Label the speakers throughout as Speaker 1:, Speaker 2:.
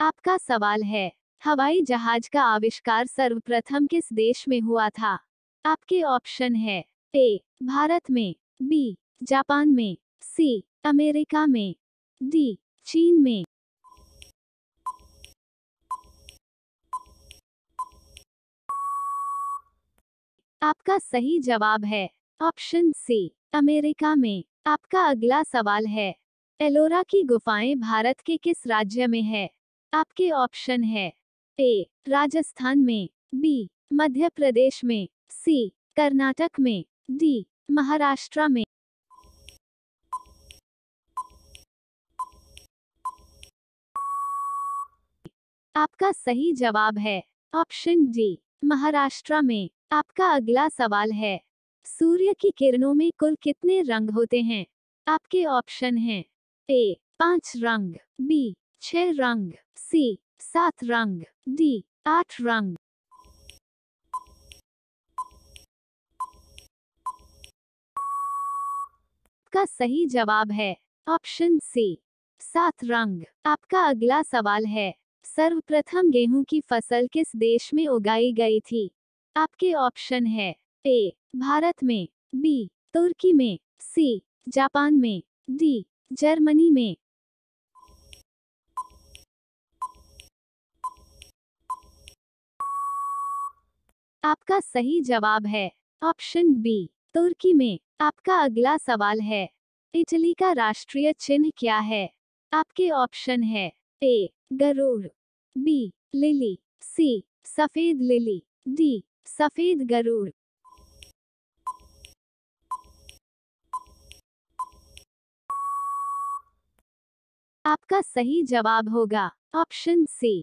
Speaker 1: आपका सवाल है हवाई जहाज का आविष्कार सर्वप्रथम किस देश में हुआ था आपके ऑप्शन है ए भारत में बी जापान में सी अमेरिका में डी चीन में आपका सही जवाब है ऑप्शन सी अमेरिका में आपका अगला सवाल है एलोरा की गुफाएं भारत के किस राज्य में है आपके ऑप्शन है ए राजस्थान में बी मध्य प्रदेश में सी कर्नाटक में डी महाराष्ट्र में आपका सही जवाब है ऑप्शन डी महाराष्ट्र में आपका अगला सवाल है सूर्य की किरणों में कुल कितने रंग होते हैं आपके ऑप्शन हैं ए पांच रंग बी छह रंग सी सात रंग डी आठ रंग का सही जवाब है ऑप्शन सी सात रंग आपका अगला सवाल है सर्वप्रथम गेहूं की फसल किस देश में उगाई गई थी आपके ऑप्शन है ए भारत में बी तुर्की में सी जापान में डी जर्मनी में आपका सही जवाब है ऑप्शन बी तुर्की में आपका अगला सवाल है इटली का राष्ट्रीय चिन्ह क्या है आपके ऑप्शन है ए गरुड़ बी लिली सी सफेद लिली डी सफेद गरुड़ आपका सही जवाब होगा ऑप्शन सी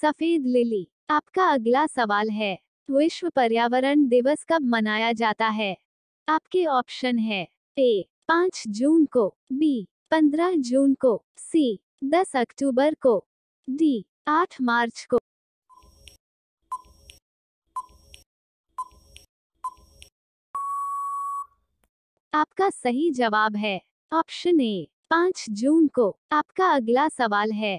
Speaker 1: सफेद लिली आपका अगला सवाल है विश्व पर्यावरण दिवस कब मनाया जाता है आपके ऑप्शन है ए पाँच जून को बी पंद्रह जून को सी दस अक्टूबर को डी आठ मार्च को आपका सही जवाब है ऑप्शन ए पाँच जून को आपका अगला सवाल है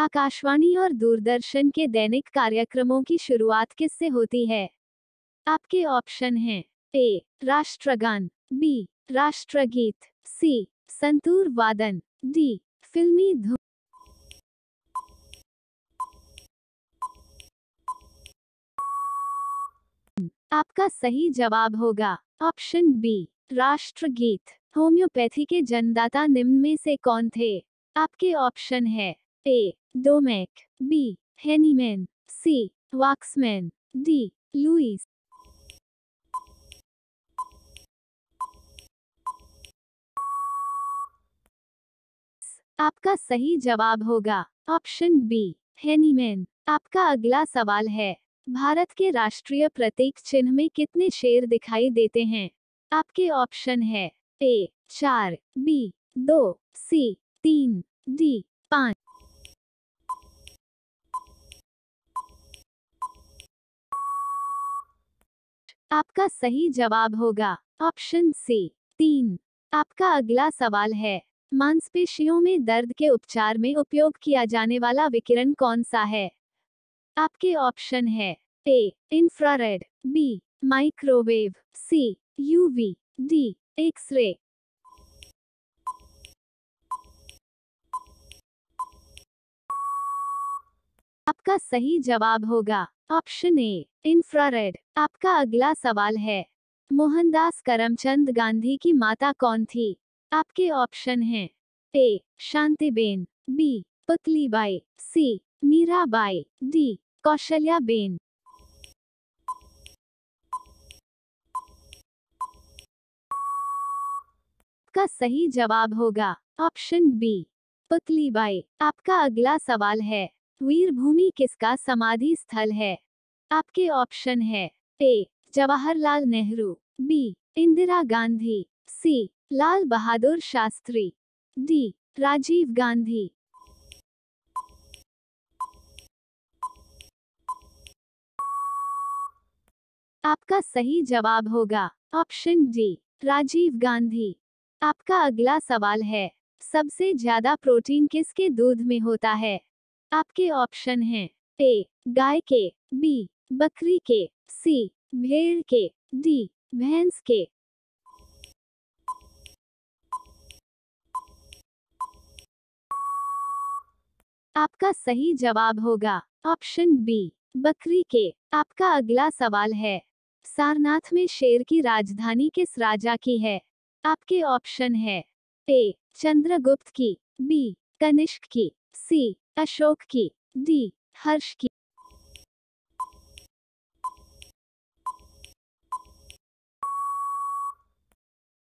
Speaker 1: आकाशवाणी और दूरदर्शन के दैनिक कार्यक्रमों की शुरुआत किससे होती है आपके ऑप्शन हैं ए राष्ट्रगान बी राष्ट्रगीत सी संतूर वादन डी फिल्मी धुन आपका सही जवाब होगा ऑप्शन बी राष्ट्रगीत होम्योपैथी के जन्मदाता निम्न में से कौन थे आपके ऑप्शन है A Domagk B Hahnemann C Waksman D Lewis आपका सही जवाब होगा ऑप्शन बी हेनीमैन आपका अगला सवाल है भारत के राष्ट्रीय प्रतीक चिन्ह में कितने शेर दिखाई देते हैं आपके ऑप्शन है ए चार बी दो सी तीन डी आपका सही जवाब होगा ऑप्शन सी तीन आपका अगला सवाल है मांसपेशियों में दर्द के उपचार में उपयोग किया जाने वाला विकिरण कौन सा है आपके ऑप्शन है A infrared B microwave C UV D X ray आपका सही जवाब होगा ऑप्शन ए इंफ्रारेड आपका अगला सवाल है मोहनदास करमचंद गांधी की माता कौन थी आपके ऑप्शन हैं A Shantiben B Putlibai C Mirabai D Kaushalyaben का सही जवाब होगा ऑप्शन बी पुतलीबाई आपका अगला सवाल है वीरभूमि किसका समाधि स्थल है आपके ऑप्शन है A Jawaharlal Nehru B Indira Gandhi C Lal Bahadur Shastri D Rajiv Gandhi आपका सही जवाब होगा ऑप्शन डी राजीव गांधी आपका अगला सवाल है सबसे ज्यादा प्रोटीन किसके दूध में होता है आपके ऑप्शन हैं ए गाय के बी बकरी के सी भेड़ के डी भैंस के आपका सही जवाब होगा ऑप्शन बी बकरी के आपका अगला सवाल है सारनाथ में शेर की राजधानी किस राजा की है आपके ऑप्शन है ए चंद्रगुप्त की बी कनिष्क की सी अशोक की डी हर्ष की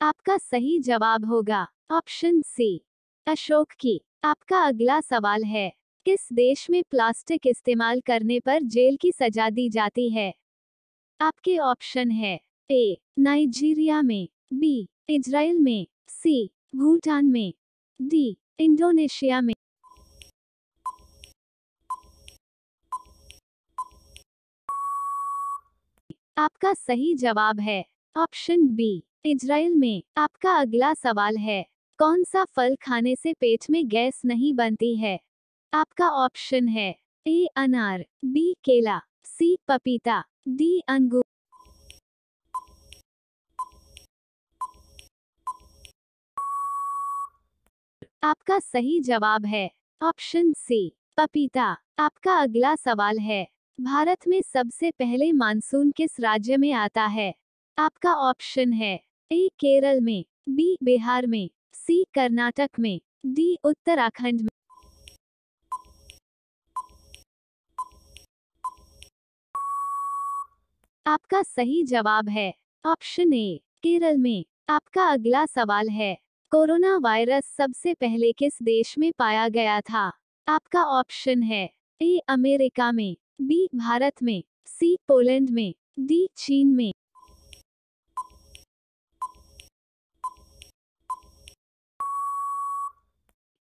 Speaker 1: आपका सही जवाब होगा ऑप्शन सी अशोक की आपका अगला सवाल है किस देश में प्लास्टिक इस्तेमाल करने पर जेल की सजा दी जाती है आपके ऑप्शन है ए नाइजीरिया में बी इजराइल में सी भूटान में डी इंडोनेशिया में आपका सही जवाब है ऑप्शन बी इजराइल में आपका अगला सवाल है कौन सा फल खाने से पेट में गैस नहीं बनती है आपका ऑप्शन है ए अनार बी केला सी पपीता डी अंगूर आपका सही जवाब है ऑप्शन सी पपीता आपका अगला सवाल है भारत में सबसे पहले मानसून किस राज्य में आता है आपका ऑप्शन है ए केरल में बी बिहार में सी कर्नाटक में डी उत्तराखंड में आपका सही जवाब है ऑप्शन ए केरल में आपका अगला सवाल है कोरोना वायरस सबसे पहले किस देश में पाया गया था आपका ऑप्शन है ए अमेरिका में बी भारत में सी पोलैंड में डी चीन में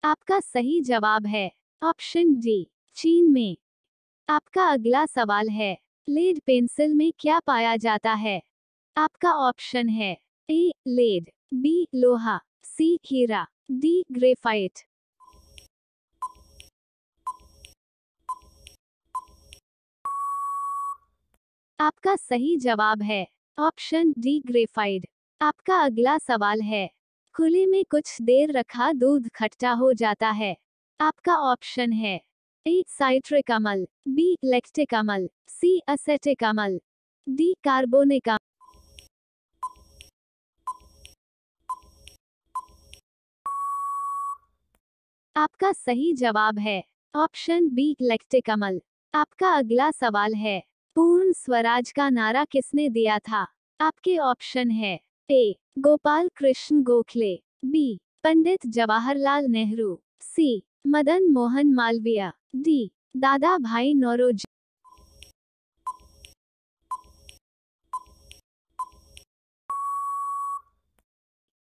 Speaker 1: आपका सही जवाब है ऑप्शन डी चीन में आपका अगला सवाल है लेड पेंसिल में क्या पाया जाता है आपका ऑप्शन है ए लेड बी लोहा सी हीरा डी ग्रेफाइट आपका सही जवाब है ऑप्शन डी ग्रेफाइड आपका अगला सवाल है खुले में कुछ देर रखा दूध खट्टा हो जाता है आपका ऑप्शन है ए साइट्रिक अमल बी लेक्टिक अमल सी असेटिक अमल डी कार्बोनिक अमल आपका सही जवाब है ऑप्शन बी लेक्टिक अमल आपका अगला सवाल है पूर्ण स्वराज का नारा किसने दिया था आपके ऑप्शन है A Gopal Krishna Gokhale B Pandit Jawaharlal Nehru C Madan Mohan Malviya D Dadabhai Naoroji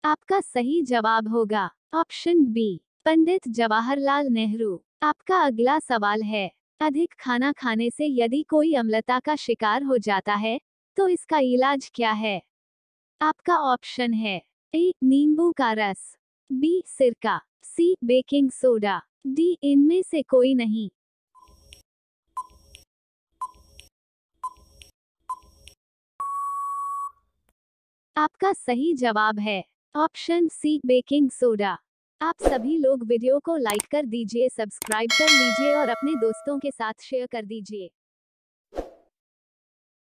Speaker 1: आपका सही जवाब होगा ऑप्शन बी पंडित जवाहरलाल नेहरू आपका अगला सवाल है अधिक खाना खाने से यदि कोई अम्लता का शिकार हो जाता है तो इसका इलाज क्या है आपका ऑप्शन है ए नींबू का रस बी सिरका सी बेकिंग सोडा डी इनमें से कोई नहीं आपका सही जवाब है ऑप्शन सी बेकिंग सोडा आप सभी लोग वीडियो को लाइक कर दीजिए सब्सक्राइब कर लीजिए और अपने दोस्तों के साथ शेयर कर दीजिए